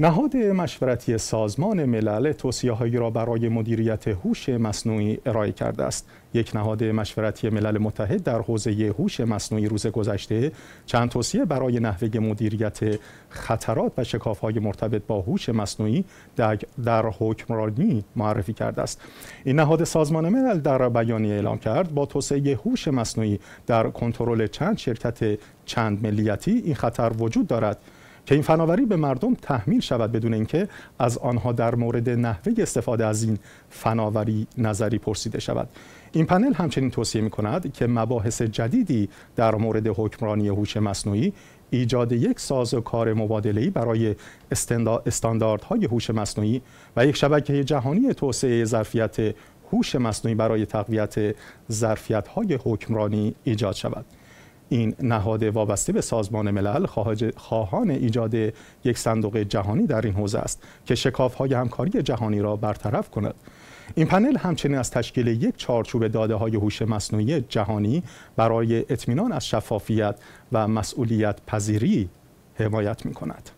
نهاد مشورتی سازمان ملل هایی را برای مدیریت هوش مصنوعی ارائه کرده است. یک نهاد مشورتی ملل متحد در حوزه هوش مصنوعی روز گذشته چند توصیه برای نحوه مدیریت خطرات و شکاف‌های مرتبط با هوش مصنوعی در, در حکمرانی معرفی کرده است. این نهاد سازمان ملل در بیانیه اعلام کرد با توسعه هوش مصنوعی در کنترل چند شرکت چند ملیتی این خطر وجود دارد که این فناوری به مردم تحمیل شود بدون اینکه از آنها در مورد نحوه استفاده از این فناوری نظری پرسیده شود این پنل همچنین توصیه می کند که مباحث جدیدی در مورد حکمرانی هوش مصنوعی ایجاد یک ساز کار ای برای استانداردهای هوش مصنوعی و یک شبکه جهانی توسعه ظرفیت هوش مصنوعی برای تقویت های حکمرانی ایجاد شود. این نهاد وابسته به سازمان ملل خواهان ایجاد یک صندوق جهانی در این حوزه است که شکاف های همکاری جهانی را برطرف کند این پنل همچنین از تشکیل یک چارچوب داده های هوش مصنوعی جهانی برای اطمینان از شفافیت و مسئولیت پذیری حمایت می کند.